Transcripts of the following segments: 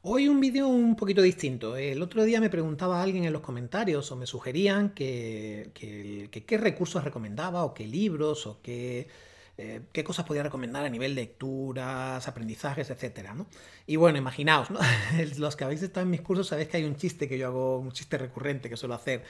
Hoy un vídeo un poquito distinto. El otro día me preguntaba alguien en los comentarios o me sugerían que, qué recursos recomendaba o qué libros o qué, eh, qué cosas podía recomendar a nivel de lecturas, aprendizajes, etc. Y bueno, imaginaos, los que habéis estado en mis cursos sabéis que hay un chiste que yo hago, un chiste recurrente que suelo hacer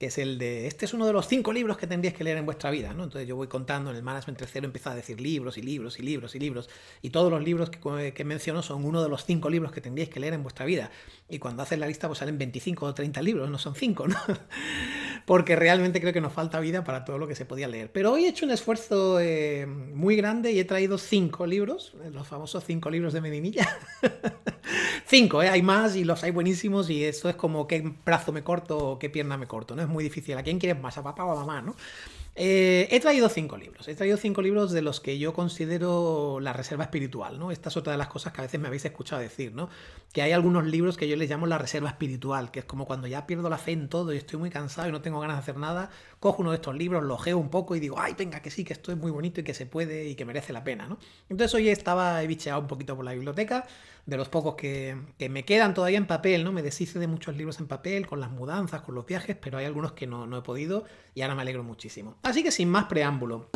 que es el de, este es uno de los cinco libros que tendríais que leer en vuestra vida, ¿no? Entonces yo voy contando en el Management tercero empiezo a decir libros y libros y libros y libros, y todos los libros que, que, menciono son uno de los cinco libros que tendríais que leer en vuestra vida. Y cuando haces la lista, pues salen 25 o 30 libros, no son cinco, ¿no? Porque realmente creo que nos falta vida para todo lo que se podía leer. Pero hoy he hecho un esfuerzo eh, muy grande y he traído cinco libros, los famosos cinco libros de Medinilla. cinco, ¿eh? hay más y los hay buenísimos y eso es como qué brazo me corto o qué pierna me corto, ¿no? Es muy difícil. ¿A quién quieres más? ¿A papá o a mamá, no? Eh, he traído cinco libros. He traído cinco libros de los que yo considero la reserva espiritual, ¿no? Esta es otra de las cosas que a veces me habéis escuchado decir, ¿no? Que hay algunos libros que yo les llamo la reserva espiritual, que es como cuando ya pierdo la fe en todo y estoy muy cansado y no tengo ganas de hacer nada, cojo uno de estos libros, lo geo un poco y digo, ay, venga, que sí, que esto es muy bonito y que se puede y que merece la pena, ¿no? Entonces hoy estaba, he bicheado un poquito por la biblioteca, de los pocos que, me quedan todavía en papel, ¿no? Me deshice de muchos libros en papel, con las mudanzas, con los viajes, pero hay algunos que no, no he podido y ahora me alegro muchísimo. Así que sin más preámbulo,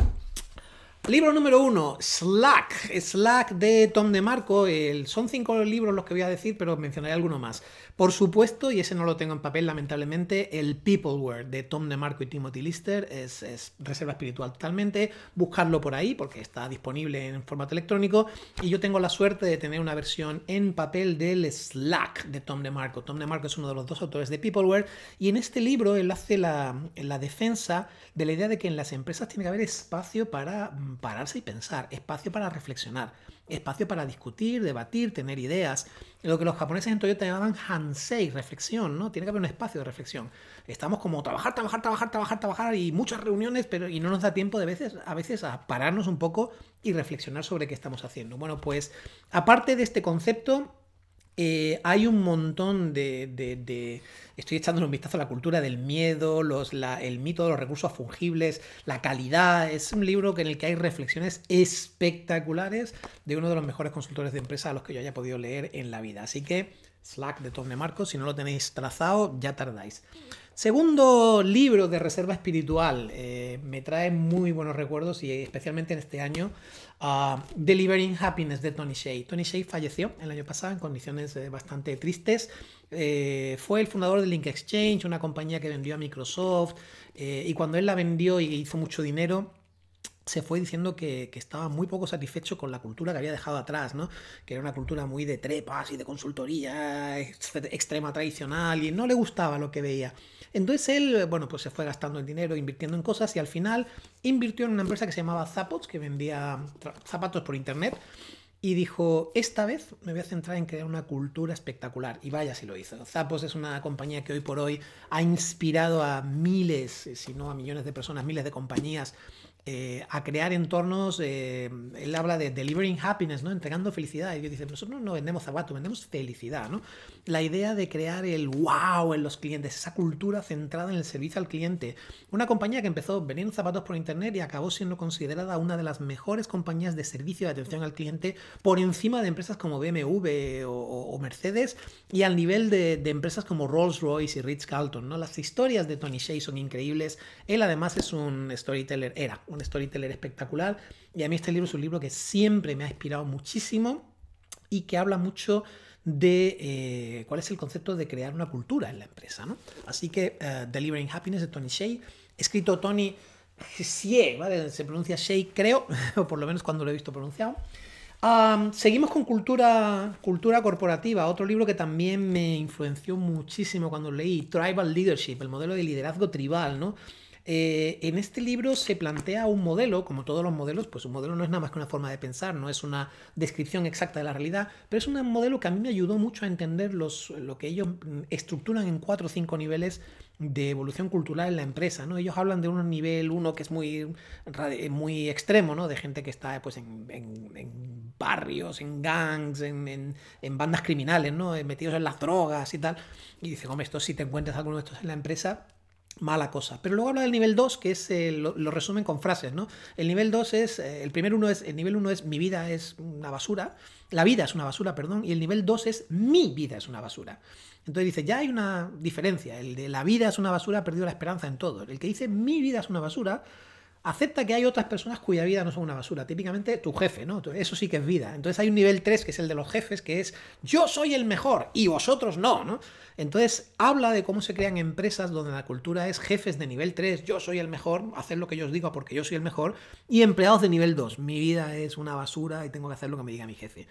Libro número uno, Slack. Slack de Tom DeMarco. El, son cinco libros los que voy a decir, pero mencionaré alguno más. Por supuesto, y ese no lo tengo en papel, lamentablemente, el Peopleware de Tom Marco y Timothy Lister es, reserva espiritual totalmente. Buscarlo por ahí porque está disponible en formato electrónico. Y yo tengo la suerte de tener una versión en papel del Slack de Tom DeMarco. Tom Marco es uno de los dos autores de Peopleware. Y en este libro él hace la defensa de la idea de que en las empresas tiene que haber espacio para mm, pararse y pensar, espacio para reflexionar, espacio para discutir, debatir, tener ideas. Lo que los japoneses en Toyota llamaban hansei, reflexión, ¿no? Tiene que haber un espacio de reflexión. Estamos como trabajar, trabajar, trabajar, trabajar, trabajar y muchas reuniones, pero y no nos da tiempo de veces, a veces a pararnos un poco y reflexionar sobre qué estamos haciendo. Bueno, pues aparte de este concepto, eh, hay un montón de, Estoy echando un vistazo a la cultura del miedo, los, el mito de los recursos fungibles, la calidad. Es un libro en el que hay reflexiones espectaculares de uno de los mejores consultores de empresa a los que yo haya podido leer en la vida. Así que Slack de Tom de Marcos, si no lo tenéis trazado, ya tardáis. Segundo libro de reserva espiritual. Eh, me trae muy buenos recuerdos y especialmente en este año. Delivering Happiness de Tony Shay Tony Shay falleció el año pasado en condiciones eh, bastante tristes. Eh, fue el fundador de Link Exchange, una compañía que vendió a Microsoft. y cuando él la vendió y hizo mucho dinero, se fue diciendo que, estaba muy poco satisfecho con la cultura que había dejado atrás, ¿no? Que era una cultura muy de trepas y de consultoría extrema tradicional y no le gustaba lo que veía. Entonces él, bueno, pues se fue gastando el dinero, invirtiendo en cosas y al final invirtió en una empresa que se llamaba Zapots, que vendía zapatos por internet. Y dijo, esta vez me voy a centrar en crear una cultura espectacular. Y vaya si lo hizo. Zappos es una compañía que hoy por hoy ha inspirado a miles, eh, si no a millones de personas, miles de compañías eh, a crear entornos, eh, él habla de delivering happiness, ¿no? entregando felicidad. Y yo dice, nosotros no vendemos zapatos, vendemos felicidad. ¿no? La idea de crear el wow en los clientes, esa cultura centrada en el servicio al cliente. Una compañía que empezó vendiendo zapatos por Internet y acabó siendo considerada una de las mejores compañías de servicio de atención al cliente por encima de empresas como BMW o, Mercedes y al nivel de, empresas como Rolls Royce y Ritz Carlton. ¿no? Las historias de Tony Shea son increíbles. Él además es un storyteller, era un storyteller espectacular. Y a mí este libro es un libro que siempre me ha inspirado muchísimo y que habla mucho de eh, cuál es el concepto de crear una cultura en la empresa. ¿no? Así que eh, Delivering Happiness de Tony Shea, escrito Tony Shea, ¿vale? se pronuncia Shea creo, o por lo menos cuando lo he visto pronunciado. seguimos con cultura, cultura corporativa, otro libro que también me influenció muchísimo cuando leí, Tribal Leadership, el modelo de liderazgo tribal, ¿no? Eh, en este libro se plantea un modelo, como todos los modelos, pues un modelo no es nada más que una forma de pensar, no es una descripción exacta de la realidad, pero es un modelo que a mí me ayudó mucho a entender lo que ellos mm, estructuran en cuatro o cinco niveles de evolución cultural en la empresa, ¿no? Ellos hablan de un nivel uno que es muy, muy extremo, ¿no? De gente que está pues en, barrios, en gangs, en, bandas criminales, ¿no? Eh, metidos en las drogas y tal. Y dice, hombre, esto si te encuentras alguno de estos en la empresa, mala cosa. Pero luego habla del nivel 2, que es eh, lo, resumen con frases, ¿no? El nivel 2 es, eh, el primero uno es, el nivel 1 es mi vida es una basura, la vida es una basura, perdón, y el nivel 2 es mi vida es una basura. Entonces dice, ya hay una diferencia, el de la vida es una basura ha perdido la esperanza en todo. El que dice mi vida es una basura Acepta que hay otras personas cuya vida no son una basura. Típicamente tu jefe, ¿no? Eso sí que es vida. Entonces hay un nivel 3 que es el de los jefes, que es yo soy el mejor y vosotros no, ¿no? Entonces habla de cómo se crean empresas donde la cultura es jefes de nivel 3, yo soy el mejor, hacer lo que yo os digo porque yo soy el mejor, y empleados de nivel 2, mi vida es una basura y tengo que hacer lo que me diga mi jefe.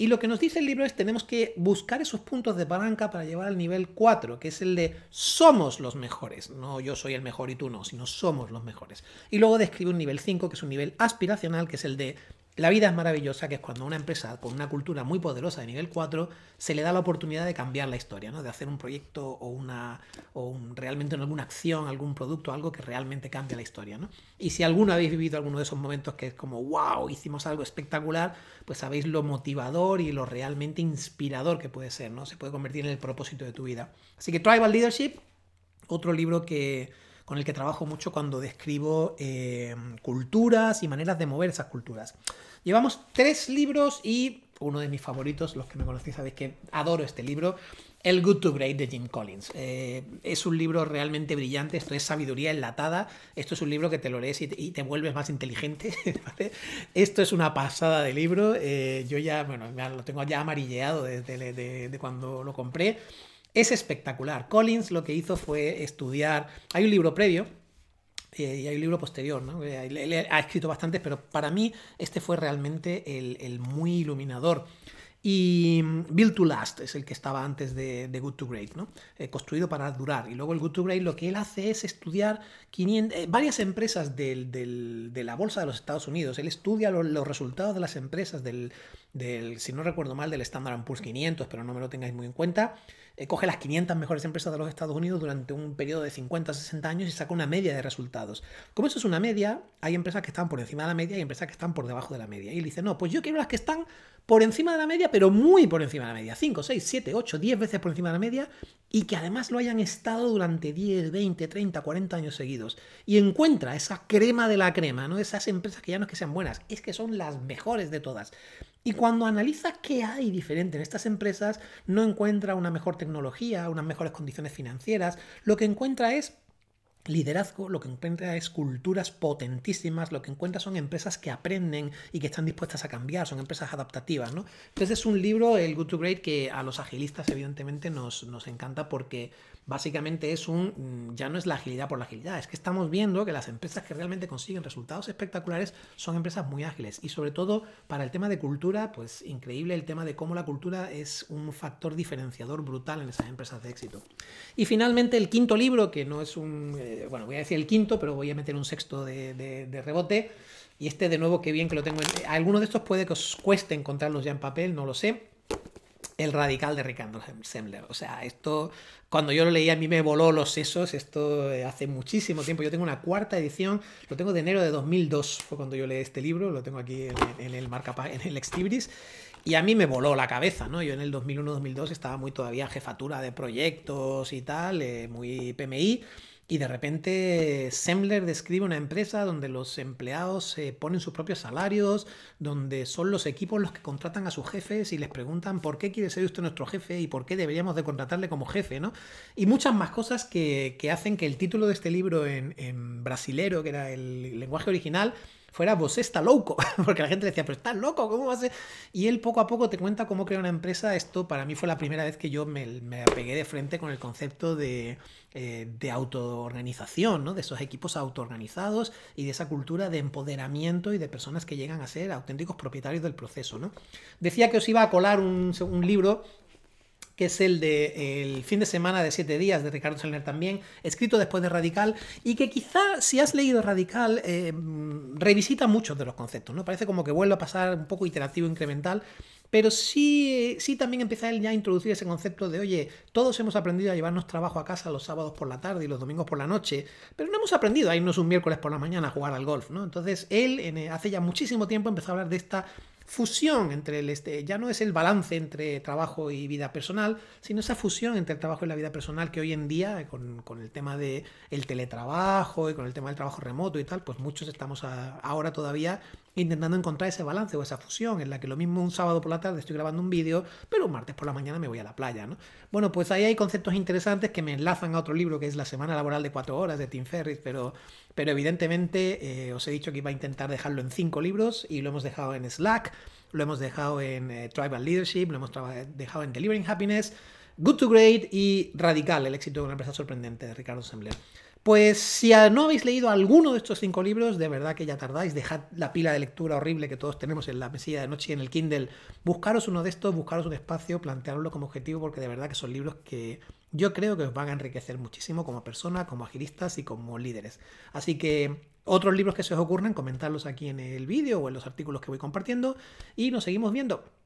Y lo que nos dice el libro es tenemos que buscar esos puntos de palanca para llevar al nivel 4, que es el de somos los mejores. No yo soy el mejor y tú no, sino somos los mejores. Y luego describe un nivel 5, que es un nivel aspiracional, que es el de la vida es maravillosa, que es cuando una empresa con una cultura muy poderosa de nivel 4 se le da la oportunidad de cambiar la historia, ¿no? de hacer un proyecto o, una, o un, realmente en alguna acción, algún producto, algo que realmente cambie la historia. ¿no? Y si alguno habéis vivido alguno de esos momentos que es como, wow, hicimos algo espectacular, pues sabéis lo motivador y lo realmente inspirador que puede ser, ¿no? se puede convertir en el propósito de tu vida. Así que Tribal Leadership, otro libro que, con el que trabajo mucho cuando describo em, culturas y maneras de mover esas culturas. Llevamos tres libros y uno de mis favoritos, los que me conocéis sabéis que adoro este libro, El Good to Great de Jim Collins. Eh, es un libro realmente brillante, esto es sabiduría enlatada, esto es un libro que te lo lees y te, vuelves más inteligente, Esto es una pasada de libro, eh, yo ya, bueno, lo tengo ya amarilleado desde de cuando lo compré. Es espectacular. Collins lo que hizo fue estudiar. Hay un libro previo eh, y hay un libro posterior, ¿no? Eh, él ha escrito bastantes, pero para mí este fue realmente el, muy iluminador. Y mm, Build to Last es el que estaba antes de, Good to Great, ¿no? Eh, construido para durar. Y luego el Good to Great lo que él hace es estudiar varias empresas de la bolsa de los Estados Unidos. Él estudia los resultados de las empresas del, del, si no recuerdo mal, del Standard Poor's 500, pero no me lo tengáis muy en cuenta, eh, coge las 500 mejores empresas de los Estados Unidos durante un periodo de 50 60 años y saca una media de resultados. Como eso es una media, hay empresas que están por encima de la media y empresas que están por debajo de la media. Y dice, no, pues yo quiero las que están por encima de la media, pero muy por encima de la media. 5, 6, 7, 8, 10 veces por encima de la media y que además lo hayan estado durante 10, 20, 30, 40 años seguidos. Y encuentra esa crema de la crema, ¿no? Esas empresas que ya no es que sean buenas, es que son las mejores de todas. Y cuando analiza qué hay diferente en estas empresas, no encuentra una mejor tecnología, unas mejores condiciones financieras, lo que encuentra es liderazgo lo que encuentra es culturas potentísimas, lo que encuentra son empresas que aprenden y que están dispuestas a cambiar, son empresas adaptativas, ¿no? Entonces es un libro, el Good to Great, que a los agilistas evidentemente nos, nos encanta porque básicamente es un, mm, ya no es la agilidad por la agilidad, es que estamos viendo que las empresas que realmente consiguen resultados espectaculares son empresas muy ágiles y sobre todo para el tema de cultura, pues increíble el tema de cómo la cultura es un factor diferenciador brutal en esas empresas de éxito. Y finalmente el quinto libro, que no es un... Eh, bueno, voy a decir el quinto, pero voy a meter un sexto de, rebote. Y este de nuevo, qué bien que lo tengo. Algunos de estos puede que os cueste encontrarlos ya en papel, no lo sé. El radical de Ricardo Semler, O sea, esto, cuando yo lo leí, a mí me voló los sesos. Esto eh, hace muchísimo tiempo. Yo tengo una cuarta edición, lo tengo de enero de 2002. Fue cuando yo leí este libro, lo tengo aquí en, el marca, en el Extibris. Y a mí me voló la cabeza, ¿no? Yo en el 2001-2002 estaba muy todavía jefatura de proyectos y tal, eh, muy PMI. Y de repente semler describe una empresa donde los empleados se ponen sus propios salarios, donde son los equipos los que contratan a sus jefes y les preguntan por qué quiere ser usted nuestro jefe y por qué deberíamos de contratarle como jefe, ¿no? Y muchas más cosas que, hacen que el título de este libro en, en brasilero, que era el lenguaje original, fuera vos está loco, porque la gente le decía, pero estás loco, ¿cómo vas a...? ser? Y él poco a poco te cuenta cómo crea una empresa. Esto para mí fue la primera vez que yo me, me pegué de frente con el concepto de, eh, de autoorganización, ¿no? de esos equipos autoorganizados y de esa cultura de empoderamiento y de personas que llegan a ser auténticos propietarios del proceso. ¿no? Decía que os iba a colar un, un libro que es el de El fin de semana de siete días de Ricardo Selner también, escrito después de Radical, y que quizá si has leído Radical eh, revisita muchos de los conceptos, ¿no? Parece como que vuelve a pasar un poco iterativo, incremental, pero sí, sí también empieza él ya a introducir ese concepto de, oye, todos hemos aprendido a llevarnos trabajo a casa los sábados por la tarde y los domingos por la noche, pero no hemos aprendido a irnos un miércoles por la mañana a jugar al golf, ¿no? Entonces él hace ya muchísimo tiempo empezó a hablar de esta fusión entre el este, ya no es el balance entre trabajo y vida personal, sino esa fusión entre el trabajo y la vida personal que hoy en día, con, el tema del el teletrabajo y con el tema del trabajo remoto y tal, pues muchos estamos ahora todavía intentando encontrar ese balance o esa fusión en la que lo mismo un sábado por la tarde estoy grabando un vídeo, pero un martes por la mañana me voy a la playa, ¿no? Bueno, pues ahí hay conceptos interesantes que me enlazan a otro libro que es La Semana Laboral de Cuatro Horas de Tim Ferriss, pero, pero evidentemente eh, os he dicho que iba a intentar dejarlo en cinco libros y lo hemos dejado en Slack, lo hemos dejado en eh, Tribal Leadership, lo hemos dejado en Delivering Happiness, Good to Great y Radical, el éxito de una empresa sorprendente de Ricardo Sembler. Pues si no habéis leído alguno de estos cinco libros, de verdad que ya tardáis, dejad la pila de lectura horrible que todos tenemos en la mesilla de noche y en el Kindle, buscaros uno de estos, buscaros un espacio, plantearlo como objetivo, porque de verdad que son libros que yo creo que os van a enriquecer muchísimo como persona, como agilistas y como líderes. Así que otros libros que se os ocurran, comentarlos aquí en el vídeo o en los artículos que voy compartiendo y nos seguimos viendo.